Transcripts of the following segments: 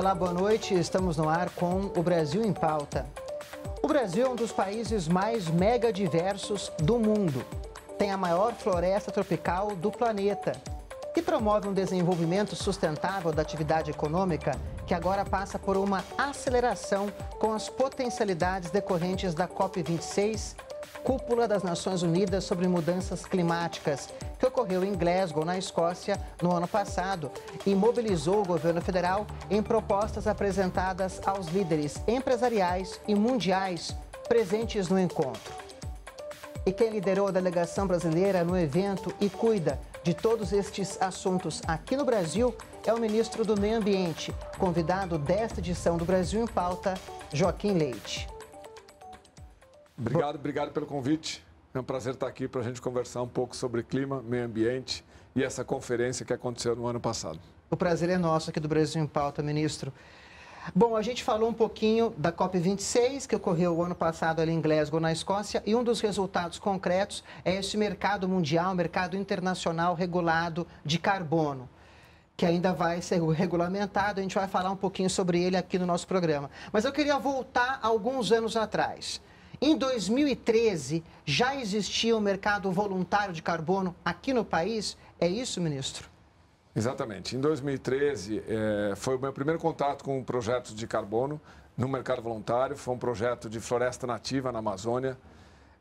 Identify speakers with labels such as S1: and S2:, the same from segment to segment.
S1: Olá, boa noite. Estamos no ar com o Brasil em Pauta. O Brasil é um dos países mais mega diversos do mundo. Tem a maior floresta tropical do planeta e promove um desenvolvimento sustentável da atividade econômica que agora passa por uma aceleração com as potencialidades decorrentes da COP26, Cúpula das Nações Unidas sobre Mudanças Climáticas, que ocorreu em Glasgow, na Escócia, no ano passado, e mobilizou o governo federal em propostas apresentadas aos líderes empresariais e mundiais presentes no encontro. E quem liderou a delegação brasileira no evento e cuida de todos estes assuntos aqui no Brasil é o ministro do Meio Ambiente, convidado desta edição do Brasil em Pauta, Joaquim Leite.
S2: Obrigado, obrigado pelo convite. É um prazer estar aqui para a gente conversar um pouco sobre clima, meio ambiente e essa conferência que aconteceu no ano passado.
S1: O prazer é nosso aqui do Brasil em Pauta, ministro. Bom, a gente falou um pouquinho da COP26, que ocorreu o ano passado ali em Glasgow, na Escócia, e um dos resultados concretos é esse mercado mundial, mercado internacional regulado de carbono, que ainda vai ser regulamentado, a gente vai falar um pouquinho sobre ele aqui no nosso programa. Mas eu queria voltar alguns anos atrás. Em 2013, já existia um mercado voluntário de carbono aqui no país? É isso, ministro?
S2: Exatamente. Em 2013, eh, foi o meu primeiro contato com um projeto de carbono no mercado voluntário. Foi um projeto de floresta nativa na Amazônia.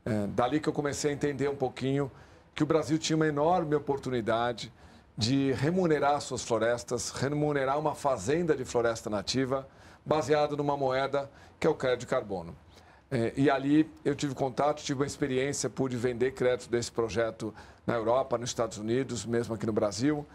S2: Eh, dali que eu comecei a entender um pouquinho que o Brasil tinha uma enorme oportunidade de remunerar suas florestas, remunerar uma fazenda de floresta nativa baseado numa moeda que é o crédito de carbono. É, e ali eu tive contato, tive uma experiência, pude vender crédito desse projeto na Europa, nos Estados Unidos, mesmo aqui no Brasil.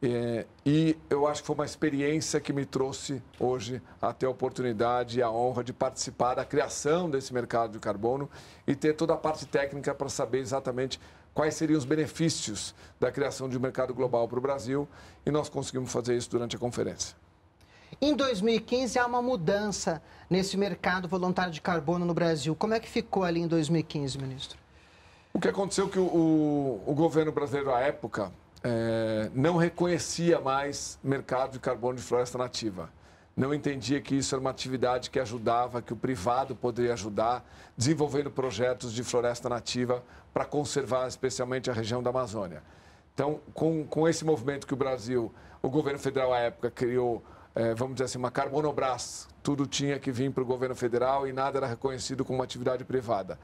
S2: É, e eu acho que foi uma experiência que me trouxe hoje até a oportunidade e a honra de participar da criação desse mercado de carbono e ter toda a parte técnica para saber exatamente quais seriam os benefícios da criação de um mercado global para o Brasil. E nós conseguimos fazer isso durante a conferência.
S1: Em 2015 há uma mudança nesse mercado voluntário de carbono no Brasil. Como é que ficou ali em 2015, ministro?
S2: O que aconteceu é que o, o, o, governo brasileiro à época é, não reconhecia mais mercado de carbono de floresta nativa não entendia que isso era uma atividade que ajudava, que o privado poderia ajudar, desenvolvendo projetos de floresta nativa para conservar especialmente a região da Amazônia. Então, com, com esse movimento que o Brasil, o governo federal à época criou é, vamos dizer assim, uma Carbonobras. Tudo tinha que vir para o governo federal e nada era reconhecido como atividade privada.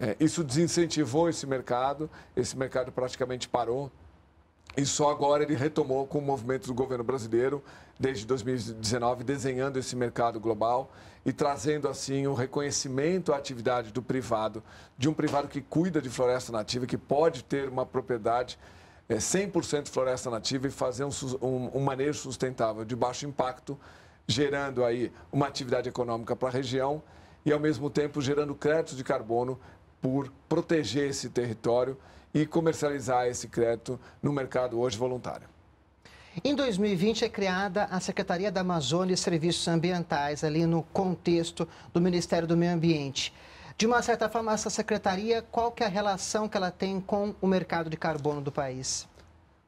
S2: É, isso desincentivou esse mercado, esse mercado praticamente parou. E só agora ele retomou com o movimento do governo brasileiro, desde 2019, desenhando esse mercado global e trazendo, assim, o reconhecimento à atividade do privado, de um privado que cuida de floresta nativa, que pode ter uma propriedade é, 100% floresta nativa e fazer um, um, um manejo sustentável de baixo impacto, gerando aí uma atividade econômica para a região e, ao mesmo tempo, gerando crédito de carbono por proteger esse território e comercializar esse crédito no mercado hoje voluntário.
S1: Em 2020 é criada a Secretaria da Amazônia e Serviços Ambientais, ali no contexto do Ministério do Meio Ambiente. De uma certa forma, essa secretaria, qual que é a relação que ela tem com o mercado de carbono do país?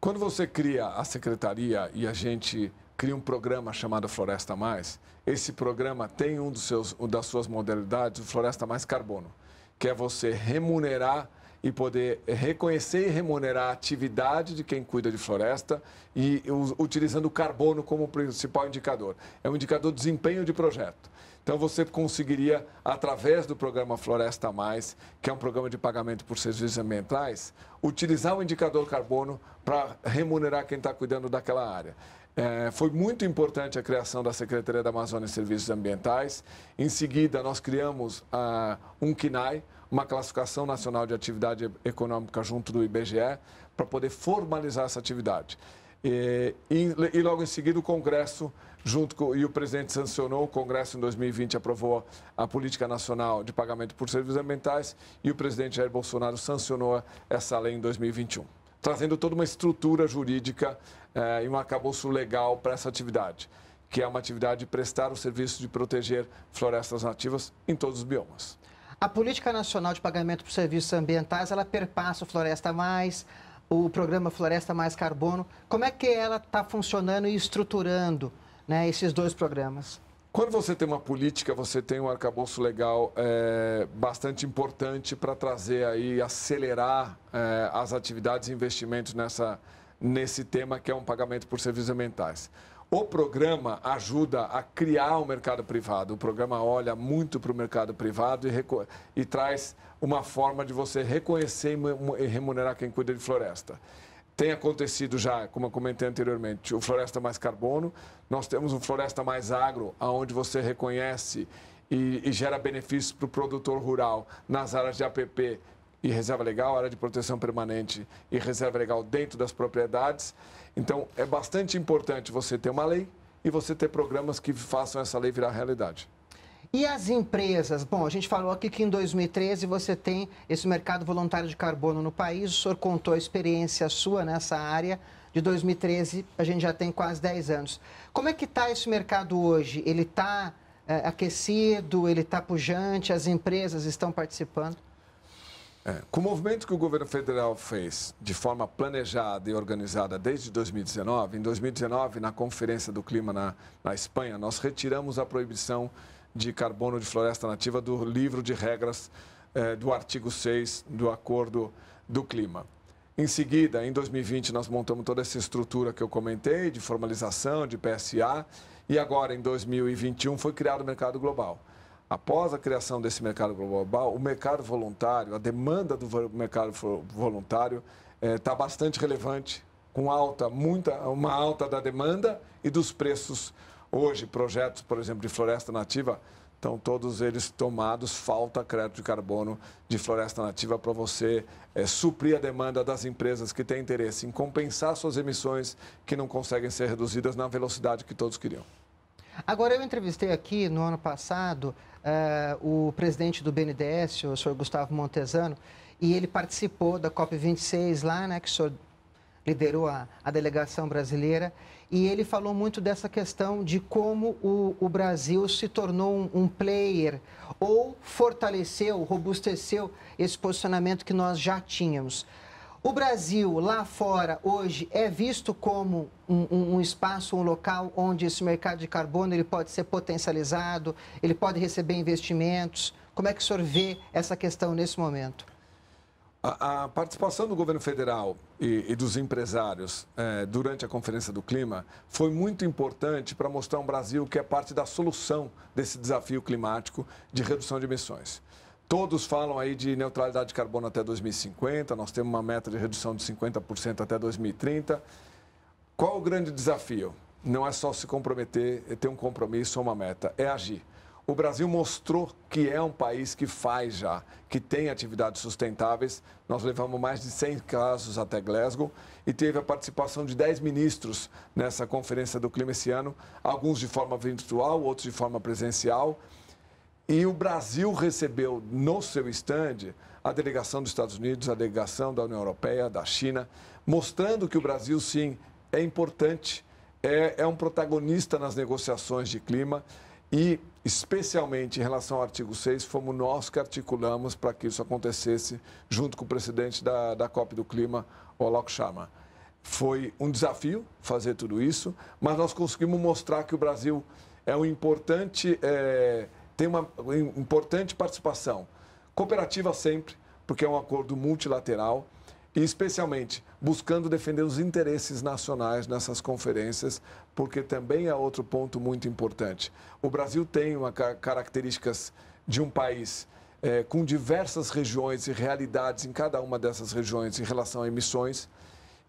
S2: Quando você cria a secretaria e a gente cria um programa chamado Floresta Mais, esse programa tem um, dos seus, um das suas modalidades, o Floresta Mais Carbono, que é você remunerar e poder reconhecer e remunerar a atividade de quem cuida de floresta e utilizando o carbono como principal indicador. É um indicador de desempenho de projeto. Então você conseguiria, através do programa Floresta Mais, que é um programa de pagamento por serviços ambientais, utilizar o indicador carbono para remunerar quem está cuidando daquela área. É, foi muito importante a criação da Secretaria da Amazônia e Serviços Ambientais. Em seguida, nós criamos ah, um CNAI, uma classificação nacional de atividade econômica junto do IBGE para poder formalizar essa atividade. E, e, e, logo em seguida o Congresso, junto com, e o presidente sancionou, o Congresso em 2020 aprovou a Política Nacional de Pagamento por Serviços Ambientais e o presidente Jair Bolsonaro sancionou essa lei em 2021, trazendo toda uma estrutura jurídica eh, e um arcabouço legal para essa atividade, que é uma atividade de prestar o serviço de proteger florestas nativas em todos os biomas.
S1: A Política Nacional de Pagamento por Serviços Ambientais, ela perpassa o Floresta Mais, o programa Floresta Mais Carbono. Como é que ela está funcionando e estruturando né, esses dois programas?
S2: Quando você tem uma política, você tem um arcabouço legal é, bastante importante para trazer aí, acelerar é, as atividades e investimentos nessa, nesse tema que é um pagamento por serviços ambientais. O programa ajuda a criar o um mercado privado. O programa olha muito para o mercado privado e, e, traz uma forma de você reconhecer e remunerar quem cuida de floresta. Tem acontecido já, como eu comentei anteriormente, o Floresta Mais Carbono. Nós temos um Floresta Mais Agro, onde você reconhece e, e gera benefícios para o produtor rural nas áreas de APP e reserva legal, área de proteção permanente e reserva legal dentro das propriedades. Então, é bastante importante você ter uma lei e você ter programas que façam essa lei virar realidade.
S1: E as empresas? Bom, a gente falou aqui que em 2013 você tem esse mercado voluntário de carbono no país, o senhor contou a experiência sua nessa área. De 2013, a gente já tem quase 10 anos. Como é que está esse mercado hoje? Ele está é, eh, aquecido, ele está pujante, as empresas estão participando?
S2: É, com o movimento que o governo federal fez de forma planejada e organizada desde 2019, em 2019, na Conferência do Clima na, na Espanha, nós retiramos a proibição de carbono de floresta nativa do livro de regras é, do artigo 6 do Acordo do Clima. Em seguida, em 2020, nós montamos toda essa estrutura que eu comentei, de formalização, de PSA, e agora, em 2021, foi criado o mercado global. Após a criação desse mercado global, o mercado voluntário, a demanda do mercado voluntário está eh, é, bastante relevante, com alta, muita, uma alta da demanda e dos preços. Hoje, projetos, por exemplo, de floresta nativa, estão todos eles tomados, falta crédito de carbono de floresta nativa para você é, suprir a demanda das empresas que têm interesse em compensar suas emissões que não conseguem ser reduzidas na velocidade que todos queriam.
S1: Agora, eu entrevistei aqui no ano passado uh, o presidente do BNDES, o senhor Gustavo Montesano, e ele participou da COP26 lá, né, que o senhor liderou a, a delegação brasileira, e ele falou muito dessa questão de como o, o Brasil se tornou um, um, player ou fortaleceu, robusteceu esse posicionamento que nós já tínhamos. O Brasil lá fora hoje é visto como um, um, um, espaço, um local onde esse mercado de carbono ele pode ser potencializado, ele pode receber investimentos. Como é que o senhor vê essa questão nesse momento?
S2: A, a participação do governo federal e, e dos empresários é, durante a Conferência do Clima foi muito importante para mostrar um Brasil que é parte da solução desse desafio climático de redução de emissões. Todos falam aí de neutralidade de carbono até 2050, nós temos uma meta de redução de 50% até 2030. Qual o grande desafio? Não é só se comprometer, é ter um compromisso ou uma meta, é agir. O Brasil mostrou que é um país que faz já, que tem atividades sustentáveis. Nós levamos mais de 100 casos até Glasgow e teve a participação de 10 ministros nessa Conferência do Clima esse ano, alguns de forma virtual, outros de forma presencial. E o Brasil recebeu no seu estande a delegação dos Estados Unidos, a delegação da União Europeia, da China, mostrando que o Brasil, sim, é importante, é, é um protagonista nas negociações de clima e, especialmente em relação ao artigo 6, fomos nós que articulamos para que isso acontecesse junto com o presidente da, da COP do Clima, Olaf Sharma. Foi um desafio fazer tudo isso, mas nós conseguimos mostrar que o Brasil é um importante. É, tem uma importante participação. Cooperativa sempre, porque é um acordo multilateral e especialmente buscando defender os interesses nacionais nessas conferências, porque também é outro ponto muito importante. O Brasil tem uma características de um país é, com diversas regiões e realidades em cada uma dessas regiões em relação a emissões.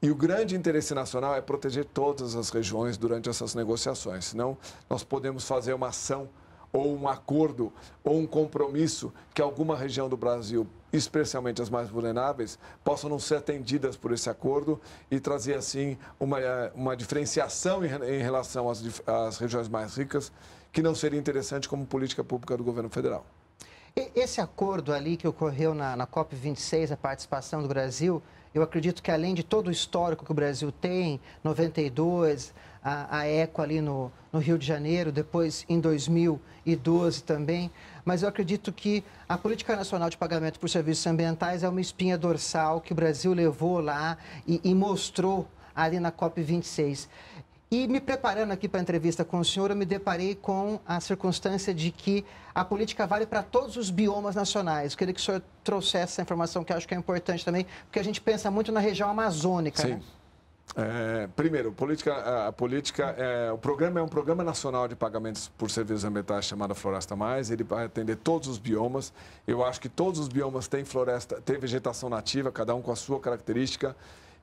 S2: E o grande interesse nacional é proteger todas as regiões durante essas negociações. Senão, nós podemos fazer uma ação ou um acordo ou um compromisso que alguma região do Brasil, especialmente as mais vulneráveis, possam não ser atendidas por esse acordo e trazer, assim, uma, eh, uma diferenciação em, em relação às, às regiões mais ricas, que não seria interessante como política pública do governo federal.
S1: Esse acordo ali que ocorreu na, na, COP26, a participação do Brasil, eu acredito que além de todo o histórico que o Brasil tem, 92, a, a ECO ali no, no Rio de Janeiro, depois em 2012 também. Mas eu acredito que a Política Nacional de Pagamento por Serviços Ambientais é uma espinha dorsal que o Brasil levou lá e, e mostrou ali na COP26. E me preparando aqui para a entrevista com o senhor, eu me deparei com a circunstância de que a política vale para todos os biomas nacionais. Eu queria que o senhor trouxesse essa informação, que eu acho que é importante também, porque a gente pensa muito na região amazônica, Sim. né?
S2: É, primeiro, política, a política é, o programa é um programa nacional de pagamentos por serviços ambientais chamado Floresta Mais. Ele vai atender todos os biomas. Eu acho que todos os biomas têm floresta, têm vegetação nativa, cada um com a sua característica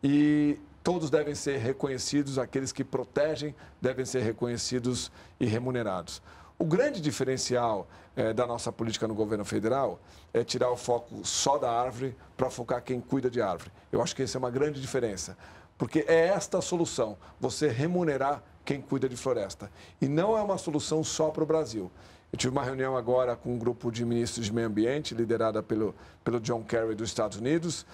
S2: e todos devem ser reconhecidos. Aqueles que protegem devem ser reconhecidos e remunerados. O grande diferencial é, da nossa política no governo federal é tirar o foco só da árvore para focar quem cuida de árvore. Eu acho que essa é uma grande diferença. Porque é esta a solução, você remunerar quem cuida de floresta. E não é uma solução só para o Brasil. Eu tive uma reunião agora com um grupo de ministros de meio ambiente, liderada pelo, pelo John Kerry dos Estados Unidos.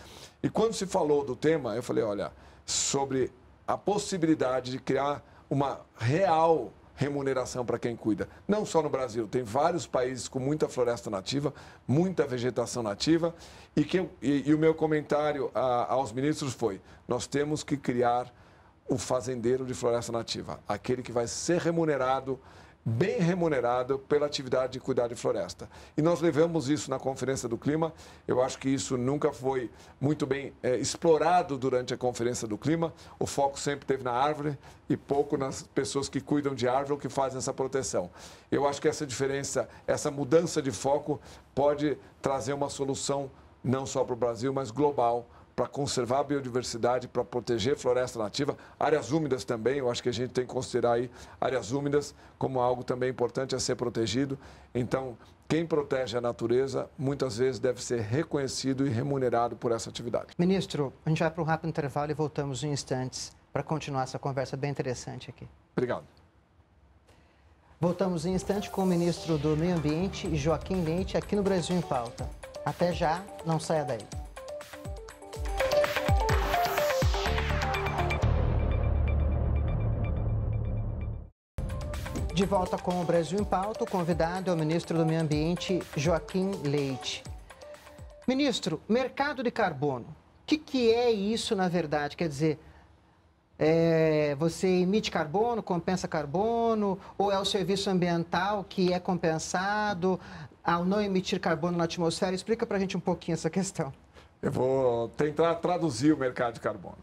S2: E quando se falou do tema, eu falei: olha, sobre a possibilidade de criar uma real remuneração para quem cuida. Não só no Brasil, tem vários países com muita floresta nativa, muita vegetação nativa. E, que, e, e o meu comentário a, aos ministros foi: nós temos que criar o fazendeiro de floresta nativa, aquele que vai ser remunerado bem remunerado pela atividade de cuidar de floresta. E nós levamos isso na Conferência do Clima. Eu acho que isso nunca foi muito bem é, explorado durante a Conferência do Clima. O foco sempre teve na árvore e pouco nas pessoas que cuidam de árvore ou que fazem essa proteção. Eu acho que essa diferença, essa mudança de foco pode trazer uma solução não só para o Brasil, mas global para conservar a biodiversidade, para proteger floresta nativa, áreas úmidas também, eu acho que a gente tem que considerar aí áreas úmidas como algo também importante a ser protegido. Então, quem protege a natureza muitas vezes deve ser reconhecido e remunerado por essa atividade.
S1: Ministro, a gente vai para um rápido intervalo e voltamos em instantes para continuar essa conversa bem interessante aqui. Obrigado. Voltamos em instante com o ministro do Meio Ambiente, Joaquim Leite, aqui no Brasil em Pauta. Até já, não saia daí. De volta com o Brasil em Pauta, o convidado é o ministro do Meio Ambiente, Joaquim Leite. Ministro, mercado de carbono. O que, que é isso, na verdade? Quer dizer, é, você emite carbono, compensa carbono, ou é o serviço ambiental que é compensado ao não emitir carbono na atmosfera? Explica para a gente um pouquinho essa questão.
S2: Eu vou tentar traduzir o mercado de carbono.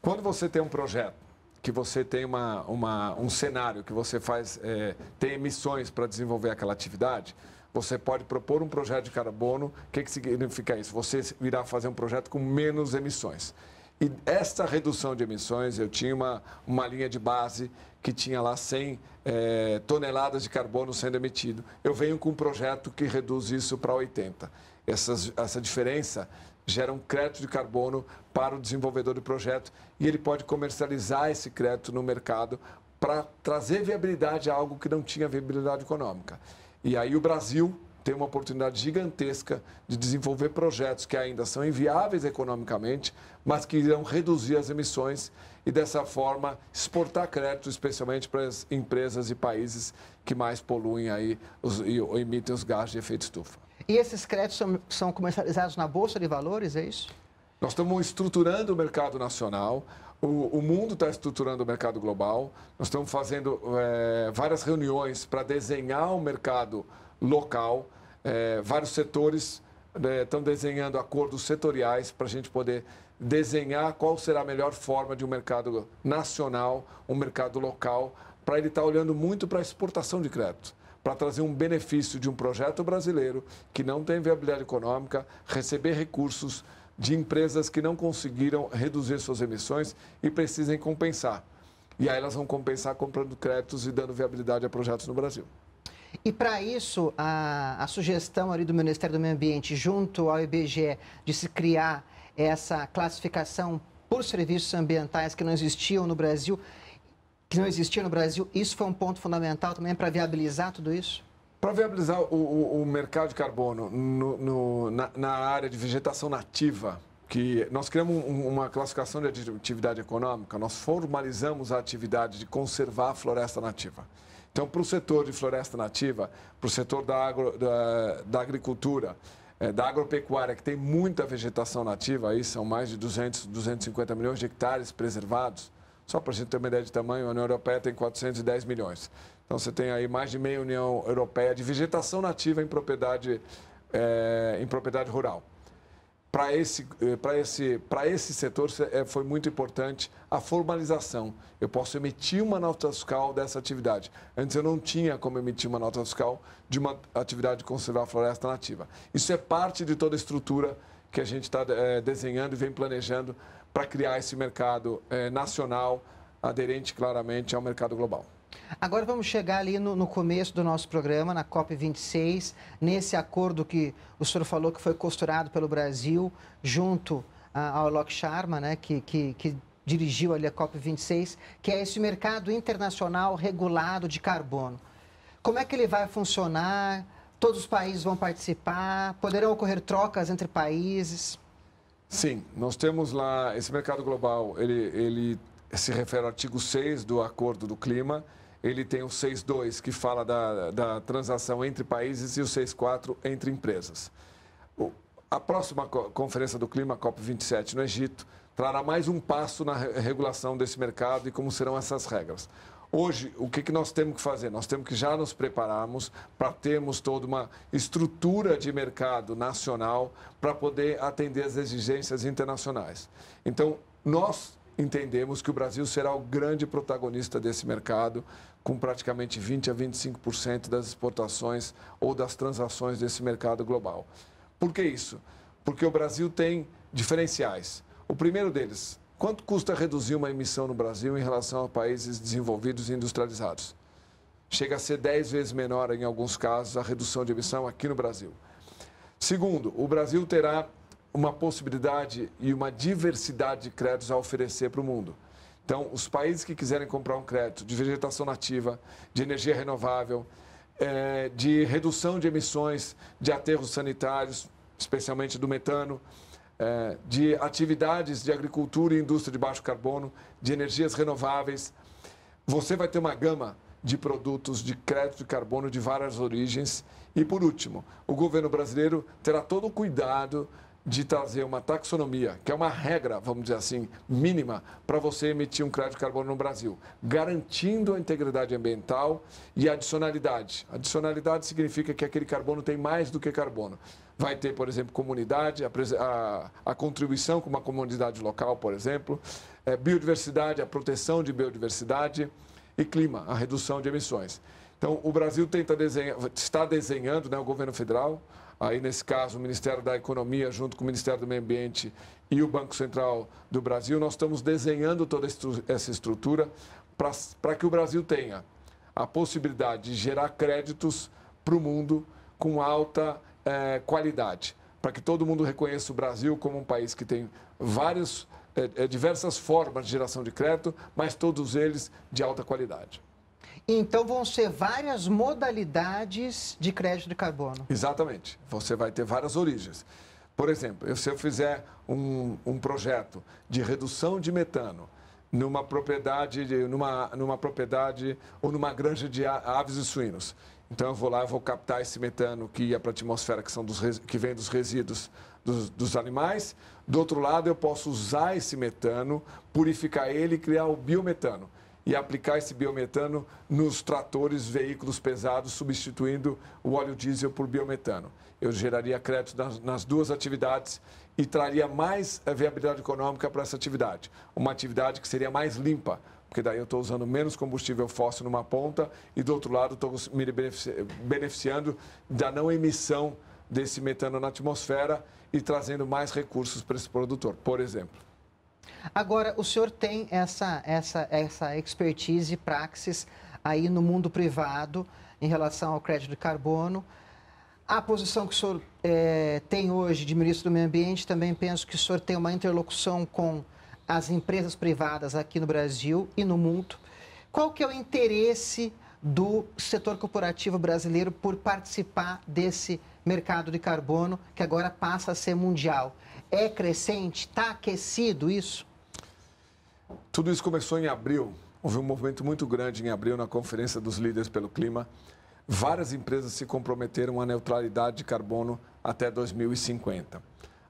S2: Quando você tem um projeto que você tem uma, uma, um cenário, que você faz, é, tem emissões para desenvolver aquela atividade, você pode propor um projeto de carbono. O que, que significa isso? Você irá fazer um projeto com menos emissões. E esta redução de emissões, eu tinha uma, uma linha de base que tinha lá 100 é, toneladas de carbono sendo emitido. Eu venho com um projeto que reduz isso para 80. Essas, essa diferença gera um crédito de carbono para o desenvolvedor do projeto e ele pode comercializar esse crédito no mercado para trazer viabilidade a algo que não tinha viabilidade econômica. E aí o Brasil tem uma oportunidade gigantesca de desenvolver projetos que ainda são inviáveis economicamente, mas que irão reduzir as emissões e, dessa forma, exportar crédito, especialmente para as empresas e países que mais poluem aí os, e emitem os gases de efeito estufa.
S1: E esses créditos são, são comercializados na Bolsa de Valores, é isso?
S2: Nós estamos estruturando o mercado nacional, o, o mundo está estruturando o mercado global, nós estamos fazendo é, várias reuniões para desenhar o mercado local, é, vários setores é, né, estão desenhando acordos setoriais para a gente poder desenhar qual será a melhor forma de um mercado nacional, um mercado local, para ele estar tá olhando muito para a exportação de crédito para trazer um benefício de um projeto brasileiro que não tem viabilidade econômica, receber recursos de empresas que não conseguiram reduzir suas emissões e precisem compensar. E aí elas vão compensar comprando créditos e dando viabilidade a projetos no Brasil.
S1: E para isso, a, a, sugestão ali do Ministério do Meio Ambiente, junto ao IBGE, de se criar essa classificação por serviços ambientais que não existiam no Brasil, que não existia no Brasil, isso foi um ponto fundamental também para viabilizar tudo isso?
S2: Para viabilizar o, o, o, mercado de carbono no, no, na, na, área de vegetação nativa, que nós criamos um, uma classificação de atividade econômica, nós formalizamos a atividade de conservar a floresta nativa. Então, para o setor de floresta nativa, para o setor da, agro, da, da agricultura, é, da agropecuária, que tem muita vegetação nativa, aí são mais de 200, 250 milhões de hectares preservados, só para a gente ter uma ideia de tamanho, a União Europeia tem 410 milhões. Então você tem aí mais de meia União Europeia de vegetação nativa em propriedade, é, em propriedade rural. Para esse, eh, esse, esse setor eh, foi muito importante a formalização. Eu posso emitir uma nota fiscal dessa atividade. Antes eu não tinha como emitir uma nota fiscal de uma atividade de conservar a floresta nativa. Isso é parte de toda a estrutura que a gente está é, desenhando e vem planejando para criar esse mercado eh, nacional aderente claramente ao mercado global.
S1: Agora vamos chegar ali no, no, começo do nosso programa, na COP26, nesse acordo que o senhor falou que foi costurado pelo Brasil junto ao Lok Sharma, né, que, que, que dirigiu ali a COP26, que é esse mercado internacional regulado de carbono. Como é que ele vai funcionar? Todos os países vão participar? Poderão ocorrer trocas entre países?
S2: Sim, nós temos lá esse mercado global, ele, ele se refere ao artigo 6 do Acordo do Clima, ele tem o 6.2 que fala da, da transação entre países e o 6.4 entre empresas. O, a próxima Conferência do Clima, COP27, no Egito, trará mais um passo na regulação desse mercado e como serão essas regras. Hoje, o que, que nós temos que fazer? Nós temos que já nos prepararmos para termos toda uma estrutura de mercado nacional para poder atender as exigências internacionais. Então, nós entendemos que o Brasil será o grande protagonista desse mercado, com praticamente 20 a 25% das exportações ou das transações desse mercado global. Por que isso? Porque o Brasil tem diferenciais. O primeiro deles, Quanto custa reduzir uma emissão no Brasil em relação a países desenvolvidos e industrializados? Chega a ser 10 vezes menor, em alguns casos, a redução de emissão aqui no Brasil. Segundo, o Brasil terá uma possibilidade e uma diversidade de créditos a oferecer para o mundo. Então, os países que quiserem comprar um crédito de vegetação nativa, de energia renovável, é, de redução de emissões de aterros sanitários, especialmente do metano, eh, de atividades de agricultura e indústria de baixo carbono, de energias renováveis. Você vai ter uma gama de produtos de crédito de carbono de várias origens. E, por último, o governo brasileiro terá todo o cuidado de trazer uma taxonomia, que é uma regra, vamos dizer assim, mínima para você emitir um crédito de carbono no Brasil, garantindo a integridade ambiental e a adicionalidade. Adicionalidade significa que aquele carbono tem mais do que carbono. Vai ter, por exemplo, comunidade, a, a, a contribuição com uma comunidade local, por exemplo, é, biodiversidade, a proteção de biodiversidade e clima, a redução de emissões. Então, o Brasil desenhar, está desenhando, né, o governo federal, Aí, nesse caso, o Ministério da Economia, junto com o Ministério do Meio Ambiente e o Banco Central do Brasil, nós estamos desenhando toda essa estrutura para que o Brasil tenha a possibilidade de gerar créditos para o mundo com alta eh, qualidade, para que todo mundo reconheça o Brasil como um país que tem vários, eh, eh, diversas formas de geração de crédito, mas todos eles de alta qualidade.
S1: Então vão ser várias modalidades de crédito de carbono.
S2: Exatamente. Você vai ter várias origens. Por exemplo, se eu fizer um, um projeto de redução de metano numa propriedade, numa, numa propriedade ou numa granja de aves e suínos, então eu vou lá, eu vou captar esse metano que ia para a atmosfera, que, são dos, que vem dos resíduos dos, dos, animais. Do outro lado, eu posso usar esse metano, purificar ele e criar o biometano e aplicar esse biometano nos tratores, veículos pesados, substituindo o óleo diesel por biometano. Eu geraria crédito nas, nas duas atividades e traria mais eh, viabilidade econômica para essa atividade. Uma atividade que seria mais limpa, porque daí eu estou usando menos combustível fóssil numa ponta e do outro lado estou me beneficiando da não emissão desse metano na atmosfera e trazendo mais recursos para esse produtor, por exemplo.
S1: Agora, o senhor tem essa, essa, essa expertise e praxis aí no mundo privado em relação ao crédito de carbono. A posição que o senhor é, tem hoje de ministro do Meio Ambiente, também penso que o senhor tem uma interlocução com as empresas privadas aqui no Brasil e no mundo. Qual que é o interesse do setor corporativo brasileiro por participar desse mercado de carbono que agora passa a ser mundial? é crescente? Está aquecido isso?
S2: Tudo isso começou em abril. Houve um movimento muito grande em abril na Conferência dos Líderes pelo Clima. Várias empresas se comprometeram à neutralidade de carbono até 2050.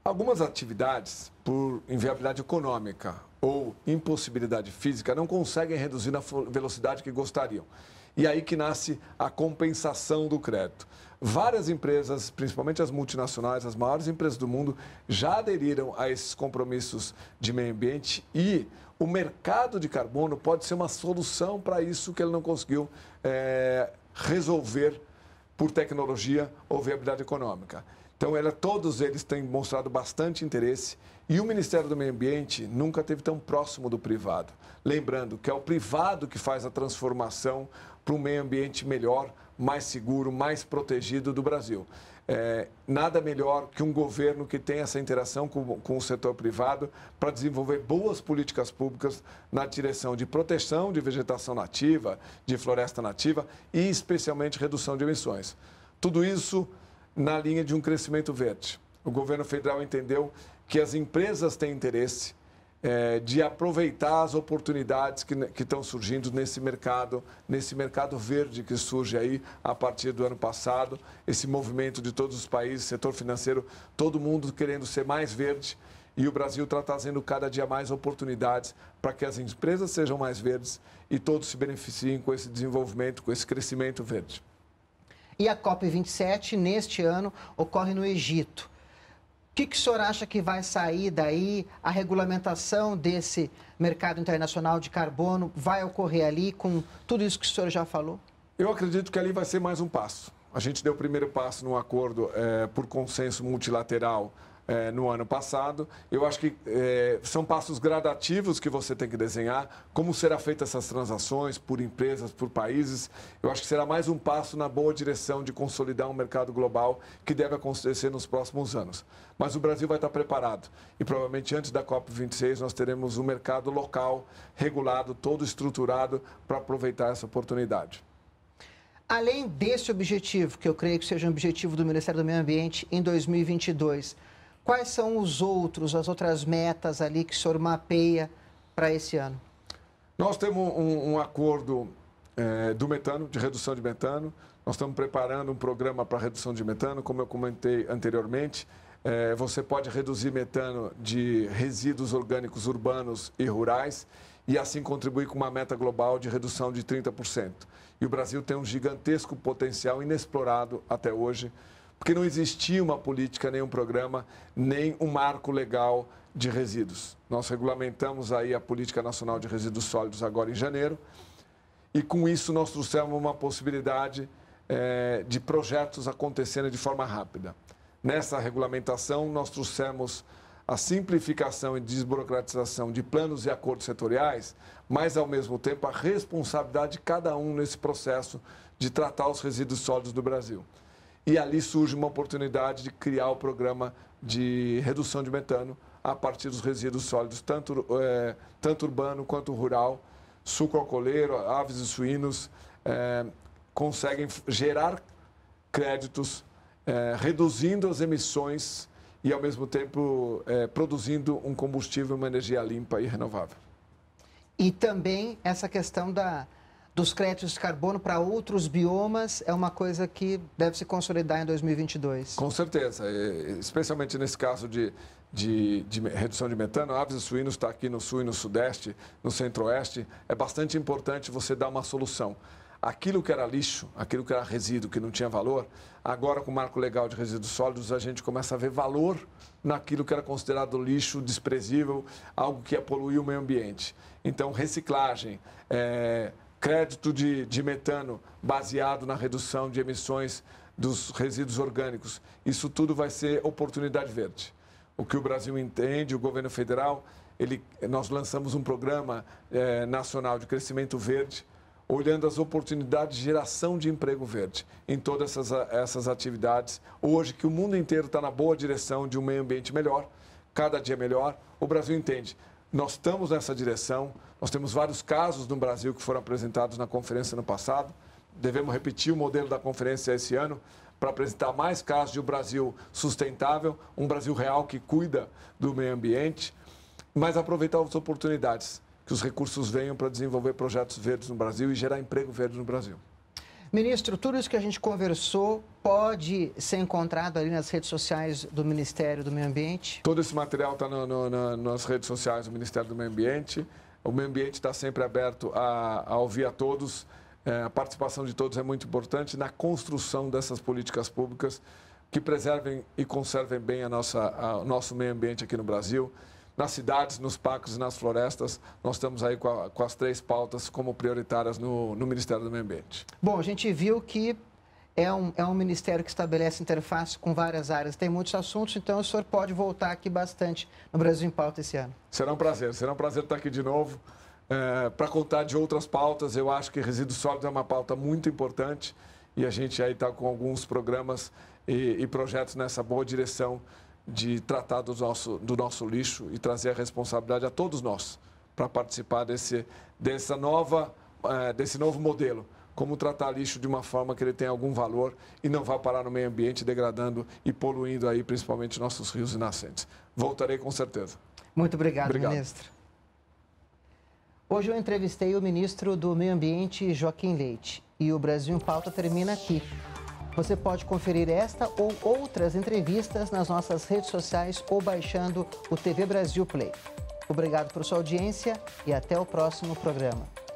S2: Algumas atividades, por inviabilidade econômica ou impossibilidade física não conseguem reduzir na velocidade que gostariam. E aí que nasce a compensação do crédito. Várias empresas, principalmente as multinacionais, as maiores empresas do mundo, já aderiram a esses compromissos de meio ambiente e o mercado de carbono pode ser uma solução para isso que ele não conseguiu é, resolver por tecnologia ou viabilidade econômica. Então, ela, todos eles têm mostrado bastante interesse e o Ministério do Meio Ambiente nunca teve tão próximo do privado. Lembrando que é o privado que faz a transformação para um meio ambiente melhor, mais seguro, mais protegido do Brasil. É, nada melhor que um governo que tenha essa interação com, com o setor privado para desenvolver boas políticas públicas na direção de proteção de vegetação nativa, de floresta nativa e, especialmente, redução de emissões. Tudo isso na linha de um crescimento verde. O governo federal entendeu que as empresas têm interesse é, de aproveitar as oportunidades que, que estão surgindo nesse mercado, nesse mercado verde que surge aí a partir do ano passado, esse movimento de todos os países, setor financeiro, todo mundo querendo ser mais verde. E o Brasil está trazendo cada dia mais oportunidades para que as empresas sejam mais verdes e todos se beneficiem com esse desenvolvimento, com esse crescimento
S1: verde. E a COP27, neste ano, ocorre no Egito que, que o senhor acha que vai sair daí? A regulamentação desse mercado internacional de carbono vai ocorrer ali com tudo isso que o senhor já falou? Eu
S2: acredito que ali vai ser mais um passo. A gente deu o primeiro passo num acordo é, por consenso multilateral é, no ano passado. Eu acho que é, são passos gradativos que você tem que desenhar, como será feita essas transações por empresas, por países. Eu acho que será mais um passo na boa direção de consolidar um mercado global que deve acontecer nos próximos anos. Mas o Brasil vai estar preparado e provavelmente antes da COP26 nós teremos um mercado local regulado, todo estruturado para aproveitar essa oportunidade.
S1: Além desse objetivo, que eu creio que seja um objetivo do Ministério do Meio Ambiente em 2022, Quais são os outros, as outras metas ali que o senhor mapeia para esse ano?
S2: Nós temos um, um acordo é, do metano, de redução de metano. Nós estamos preparando um programa para redução de metano, como eu comentei anteriormente. É, você pode reduzir metano de resíduos orgânicos urbanos e rurais e assim contribuir com uma meta global de redução de 30%. E o Brasil tem um gigantesco potencial inexplorado até hoje porque não existia uma política, nem um programa, nem um marco legal de resíduos. Nós regulamentamos aí a Política Nacional de Resíduos Sólidos agora em janeiro e com isso nós trouxemos uma possibilidade eh, de projetos acontecerem de forma rápida. Nessa regulamentação, nós trouxemos a simplificação e desburocratização de planos e acordos setoriais, mas, ao mesmo tempo, a responsabilidade de cada um nesse processo de tratar os resíduos sólidos do Brasil. E ali surge uma oportunidade de criar o programa de redução de metano a partir dos resíduos sólidos, tanto, é, tanto urbano quanto rural. Suco alcooleiro, aves e suínos é, conseguem gerar créditos, é, reduzindo as emissões e, ao mesmo tempo, produzindo um combustível, uma energia limpa e renovável.
S1: E também essa questão da, dos créditos de carbono para outros biomas é uma coisa que deve se consolidar em 2022.
S2: Com certeza, especialmente nesse caso de, de, de redução de metano, aves e suínos está aqui no sul e no sudeste, no centro-oeste, é bastante importante você dar uma solução. Aquilo que era lixo, aquilo que era resíduo, que não tinha valor, agora com o marco legal de resíduos sólidos, a gente começa a ver valor naquilo que era considerado lixo desprezível, algo que ia poluir o meio ambiente. Então, reciclagem, é crédito de, de metano baseado na redução de emissões dos resíduos orgânicos. Isso tudo vai ser oportunidade verde. O que o Brasil entende, o governo federal, ele, nós lançamos um programa eh, nacional de crescimento verde, olhando as oportunidades de geração de emprego verde em todas essas, essas atividades. Hoje, que o mundo inteiro está na boa direção de um meio ambiente melhor, cada dia melhor, o Brasil entende. Nós estamos nessa direção. Nós temos vários casos no Brasil que foram apresentados na conferência no passado. Devemos repetir o modelo da conferência esse ano para apresentar mais casos de um Brasil sustentável, um Brasil real que cuida do meio ambiente, mas aproveitar as oportunidades que os recursos venham para desenvolver projetos verdes no Brasil e gerar emprego verde no Brasil.
S1: Ministro, tudo isso que a gente conversou pode ser encontrado ali nas redes sociais do Ministério do Meio Ambiente?
S2: Todo esse material está no, no, no, nas redes sociais do Ministério do Meio Ambiente. O meio ambiente está sempre aberto a, a ouvir a todos. É, a participação de todos é muito importante na construção dessas políticas públicas que preservem e conservem bem a nossa, a, o nosso meio ambiente aqui no Brasil nas cidades, nos parques e nas florestas. Nós estamos aí com, a, com as três pautas como prioritárias no, no Ministério do Meio Ambiente.
S1: Bom, a gente viu que é um, é um ministério que estabelece interface com várias áreas, tem muitos assuntos, então o senhor pode voltar aqui bastante no Brasil em Pauta esse ano.
S2: Será um prazer, será um prazer estar aqui de novo é, para contar de outras pautas. Eu acho que resíduos sólidos é uma pauta muito importante e a gente aí está com alguns programas e, e projetos nessa boa direção de tratar do nosso, do nosso lixo e trazer a responsabilidade a todos nós para participar desse, dessa nova, eh, desse novo modelo. Como tratar lixo de uma forma que ele tenha algum valor e não vá parar no meio ambiente, degradando e poluindo aí principalmente nossos rios e nascentes. Voltarei com certeza.
S1: Muito obrigado, obrigado. ministro. Hoje eu entrevistei o ministro do Meio Ambiente, Joaquim Leite. E o Brasil em Pauta termina aqui. Você pode conferir esta ou outras entrevistas nas nossas redes sociais ou baixando o TV Brasil Play. Obrigado por sua audiência e até o próximo programa.